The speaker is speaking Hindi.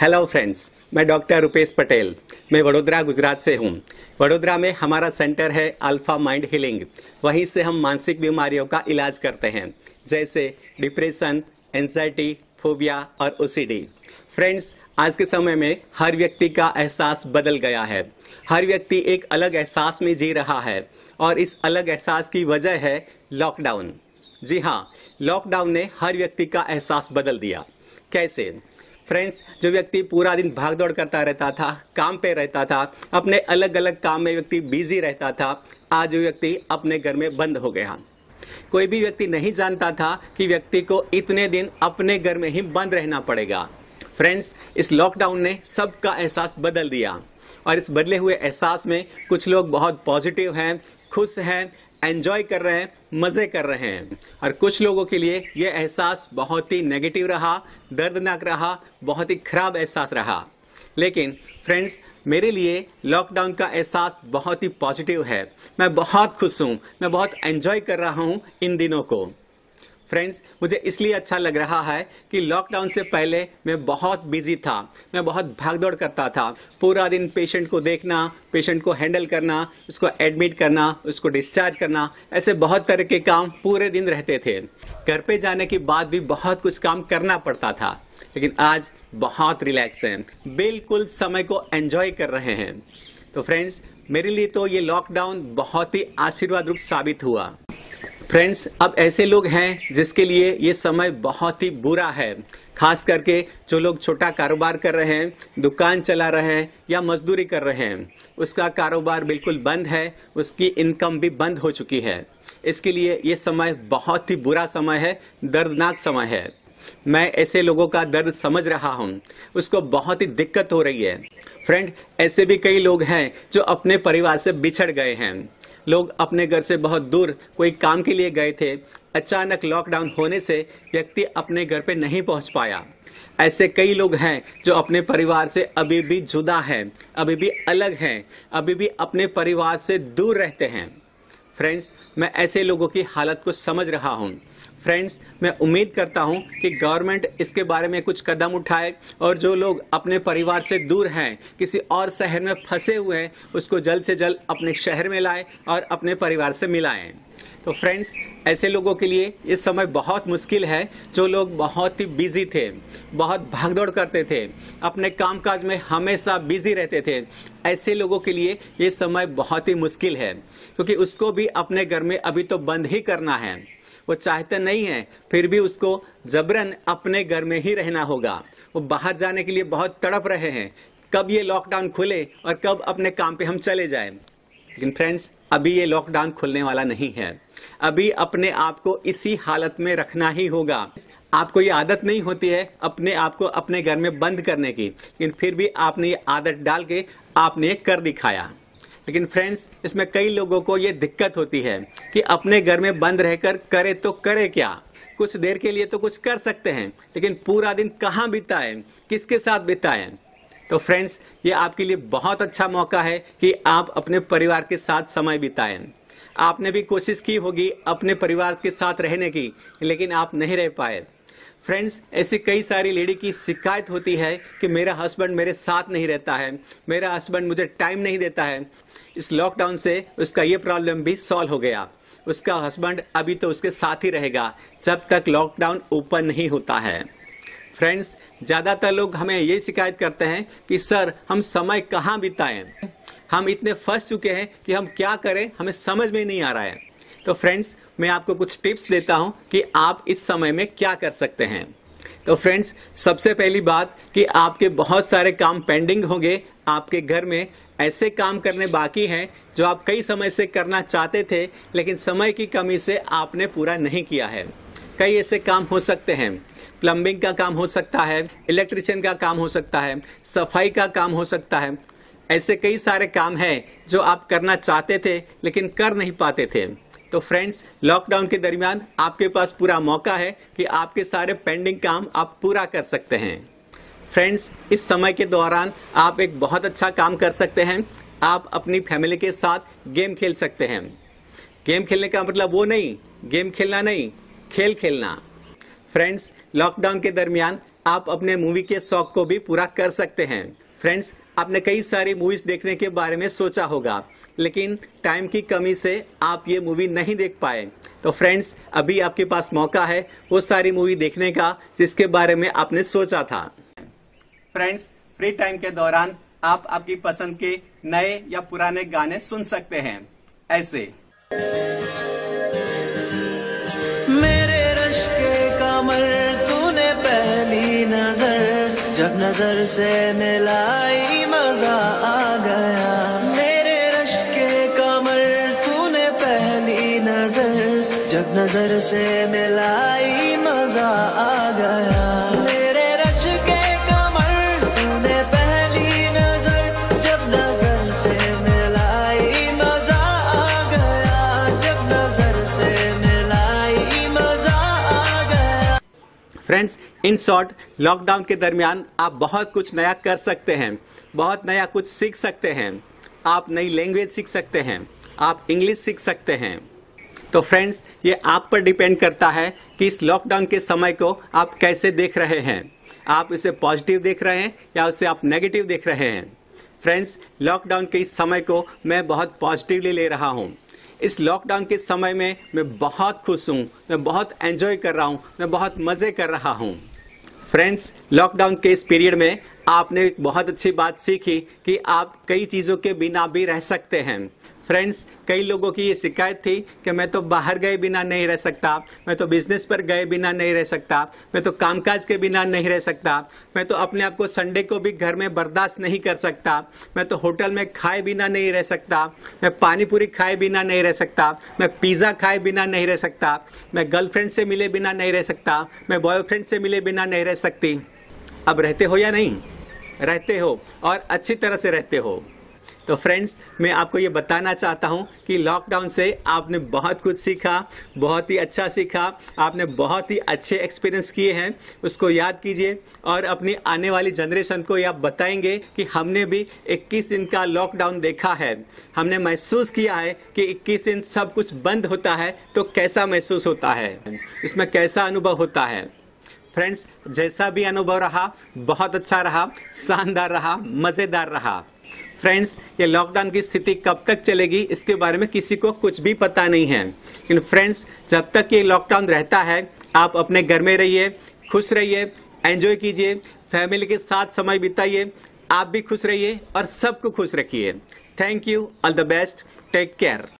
हेलो फ्रेंड्स मैं डॉक्टर रुपेश पटेल मैं वडोदरा गुजरात से हूँ वडोदरा में हमारा सेंटर है अल्फा माइंड हीलिंग वहीं से हम मानसिक बीमारियों का इलाज करते हैं जैसे डिप्रेशन एनजाइटी फोबिया और ओसीडी फ्रेंड्स आज के समय में हर व्यक्ति का एहसास बदल गया है हर व्यक्ति एक अलग एहसास में जी रहा है और इस अलग एहसास की वजह है लॉकडाउन जी हाँ लॉकडाउन ने हर व्यक्ति का एहसास बदल दिया कैसे फ्रेंड्स जो व्यक्ति पूरा दिन भाग दौड़ करता रहता था काम पे रहता था अपने अलग अलग काम में व्यक्ति बिजी रहता था आज वो व्यक्ति अपने घर में बंद हो गया कोई भी व्यक्ति नहीं जानता था कि व्यक्ति को इतने दिन अपने घर में ही बंद रहना पड़ेगा फ्रेंड्स इस लॉकडाउन ने सबका एहसास बदल दिया और इस बदले हुए एहसास में कुछ लोग बहुत पॉजिटिव हैं खुश हैं एंजॉय कर रहे हैं मजे कर रहे हैं और कुछ लोगों के लिए ये एहसास बहुत ही नेगेटिव रहा दर्दनाक रहा बहुत ही खराब एहसास रहा लेकिन फ्रेंड्स मेरे लिए लॉकडाउन का एहसास बहुत ही पॉजिटिव है मैं बहुत खुश हूँ मैं बहुत एंजॉय कर रहा हूँ इन दिनों को फ्रेंड्स मुझे इसलिए अच्छा लग रहा है कि लॉकडाउन से पहले मैं बहुत बिजी था मैं बहुत भागदौड़ करता था पूरा दिन पेशेंट को देखना पेशेंट को हैंडल करना उसको एडमिट करना उसको डिस्चार्ज करना ऐसे बहुत तरह के काम पूरे दिन रहते थे घर पे जाने के बाद भी बहुत कुछ काम करना पड़ता था लेकिन आज बहुत रिलैक्स हैं बिल्कुल समय को एंजॉय कर रहे हैं तो फ्रेंड्स मेरे लिए तो ये लॉकडाउन बहुत ही आशीर्वाद रूप साबित हुआ फ्रेंड्स अब ऐसे लोग हैं जिसके लिए ये समय बहुत ही बुरा है खास करके जो लोग छोटा कारोबार कर रहे हैं दुकान चला रहे हैं या मजदूरी कर रहे हैं उसका कारोबार बिल्कुल बंद है उसकी इनकम भी बंद हो चुकी है इसके लिए ये समय बहुत ही बुरा समय है दर्दनाक समय है मैं ऐसे लोगों का दर्द समझ रहा हूँ उसको बहुत ही दिक्कत हो रही है फ्रेंड ऐसे भी कई लोग हैं जो अपने परिवार से बिछड़ गए हैं लोग अपने घर से बहुत दूर कोई काम के लिए गए थे अचानक लॉकडाउन होने से व्यक्ति अपने घर पे नहीं पहुंच पाया ऐसे कई लोग हैं जो अपने परिवार से अभी भी जुदा हैं अभी भी अलग हैं अभी भी अपने परिवार से दूर रहते हैं फ्रेंड्स मैं ऐसे लोगों की हालत को समझ रहा हूँ फ्रेंड्स मैं उम्मीद करता हूं कि गवर्नमेंट इसके बारे में कुछ कदम उठाए और जो लोग अपने परिवार से दूर हैं किसी और शहर में फंसे हुए हैं उसको जल्द से जल्द अपने शहर में लाए और अपने परिवार से मिलाएं तो फ्रेंड्स ऐसे लोगों के लिए इस समय बहुत मुश्किल है जो लोग बहुत ही बिजी थे बहुत भागदौड़ करते थे अपने कामकाज में हमेशा बिजी रहते थे ऐसे लोगों के लिए ये समय बहुत ही मुश्किल है क्योंकि उसको भी अपने घर में अभी तो बंद ही करना है वो चाहते नहीं है फिर भी उसको जबरन अपने घर में ही रहना होगा वो बाहर जाने के लिए बहुत तड़प रहे हैं कब ये लॉकडाउन खुले और कब अपने काम पे हम चले जाएं लेकिन फ्रेंड्स अभी ये लॉकडाउन खुलने वाला नहीं है अभी अपने आप को इसी हालत में रखना ही होगा आपको ये आदत नहीं होती है अपने आप को अपने घर में बंद करने की लेकिन फिर भी आपने ये आदत डाल के आपने कर दिखाया लेकिन फ्रेंड्स इसमें कई लोगों को ये दिक्कत होती है कि अपने घर में बंद रहकर करे तो करे क्या कुछ देर के लिए तो कुछ कर सकते हैं लेकिन पूरा दिन कहाँ बीता किसके साथ बीता तो फ्रेंड्स ये आपके लिए बहुत अच्छा मौका है कि आप अपने परिवार के साथ समय बिताएं आपने भी कोशिश की होगी अपने परिवार के साथ रहने की लेकिन आप नहीं रह पाए फ्रेंड्स ऐसी कई सारी लेडी की शिकायत होती है कि मेरा हस्बैंड मेरे साथ नहीं रहता है मेरा हस्बैंड मुझे टाइम नहीं देता है इस लॉकडाउन से उसका ये प्रॉब्लम भी सॉल्व हो गया उसका हस्बैंड अभी तो उसके साथ ही रहेगा जब तक लॉकडाउन ओपन नहीं होता है फ्रेंड्स ज़्यादातर लोग हमें ये शिकायत करते हैं कि सर हम समय कहाँ बिताएं हम इतने फंस चुके हैं कि हम क्या करें हमें समझ में नहीं आ रहा है तो फ्रेंड्स मैं आपको कुछ टिप्स देता हूँ कि आप इस समय में क्या कर सकते हैं तो फ्रेंड्स सबसे पहली बात कि आपके बहुत सारे काम पेंडिंग होंगे आपके घर में ऐसे काम करने बाकी हैं जो आप कई समय से करना चाहते थे लेकिन समय की कमी से आपने पूरा नहीं किया है कई ऐसे काम हो सकते हैं प्लम्बिंग का काम हो सकता है इलेक्ट्रिशियन का काम हो सकता है सफाई का काम हो सकता है ऐसे कई सारे काम हैं जो आप करना चाहते थे लेकिन कर नहीं पाते थे तो फ्रेंड्स लॉकडाउन के दरमियान आपके पास पूरा मौका है कि आपके सारे पेंडिंग काम आप पूरा कर सकते हैं फ्रेंड्स इस समय के दौरान आप एक बहुत अच्छा काम कर सकते हैं आप अपनी फैमिली के साथ गेम खेल सकते हैं गेम खेलने का मतलब वो नहीं गेम खेलना नहीं खेल खेलना फ्रेंड्स लॉकडाउन के दरमियान आप अपने मूवी के शौक को भी पूरा कर सकते हैं फ्रेंड्स आपने कई सारी मूवीज देखने के बारे में सोचा होगा लेकिन टाइम की कमी से आप ये मूवी नहीं देख पाए तो फ्रेंड्स अभी आपके पास मौका है वो सारी मूवी देखने का जिसके बारे में आपने सोचा था फ्रेंड्स फ्री टाइम के दौरान आप आपकी पसंद के नए या पुराने गाने सुन सकते हैं ऐसे जब नजर से मिलाई मजा आ गया मेरे रश के कमर तूने पहली नजर जब नजर से मिलाई मजा आ गया फ्रेंड्स इन शॉर्ट लॉकडाउन के दरमियान आप बहुत कुछ नया कर सकते हैं बहुत नया कुछ सीख सकते हैं आप नई लैंग्वेज सीख सकते हैं आप इंग्लिश सीख सकते हैं तो फ्रेंड्स ये आप पर डिपेंड करता है कि इस लॉकडाउन के समय को आप कैसे देख रहे हैं आप इसे पॉजिटिव देख रहे हैं या उसे आप नेगेटिव देख रहे हैं फ्रेंड्स लॉकडाउन के इस समय को मैं बहुत पॉजिटिवली ले रहा हूँ इस लॉकडाउन के समय में मैं बहुत खुश हूँ मैं बहुत एंजॉय कर रहा हूँ मैं बहुत मज़े कर रहा हूँ फ्रेंड्स लॉकडाउन के इस पीरियड में आपने एक बहुत अच्छी बात सीखी कि आप कई चीज़ों के बिना भी रह सकते हैं फ्रेंड्स कई लोगों की ये शिकायत थी कि मैं तो बाहर गए बिना नहीं रह सकता मैं तो बिजनेस पर गए बिना नहीं रह सकता मैं तो कामकाज के बिना नहीं रह सकता मैं तो अपने आप को संडे को भी घर में बर्दाश्त नहीं कर सकता मैं तो होटल में खाए बिना नहीं रह सकता मैं पानी पूरी खाए बिना नहीं रह सकता मैं पिज़्ज़ा खाए बिना नहीं रह सकता मैं गर्लफ्रेंड से मिले बिना नहीं रह सकता मैं बॉयफ्रेंड से मिले बिना नहीं रह सकती अब रहते हो या नहीं रहते हो और अच्छी तरह से रहते हो तो फ्रेंड्स मैं आपको ये बताना चाहता हूँ कि लॉकडाउन से आपने बहुत कुछ सीखा बहुत ही अच्छा सीखा आपने बहुत ही अच्छे एक्सपीरियंस किए हैं उसको याद कीजिए और अपनी आने वाली जनरेशन को आप बताएंगे कि हमने भी 21 दिन का लॉकडाउन देखा है हमने महसूस किया है कि 21 दिन सब कुछ बंद होता है तो कैसा महसूस होता है इसमें कैसा अनुभव होता है फ्रेंड्स जैसा भी अनुभव रहा बहुत अच्छा रहा शानदार रहा मज़ेदार रहा फ्रेंड्स ये लॉकडाउन की स्थिति कब तक चलेगी इसके बारे में किसी को कुछ भी पता नहीं है लेकिन फ्रेंड्स जब तक ये लॉकडाउन रहता है आप अपने घर में रहिए खुश रहिए एंजॉय कीजिए फैमिली के साथ समय बिताइए आप भी खुश रहिए और सबको खुश रखिए thank you all the best take care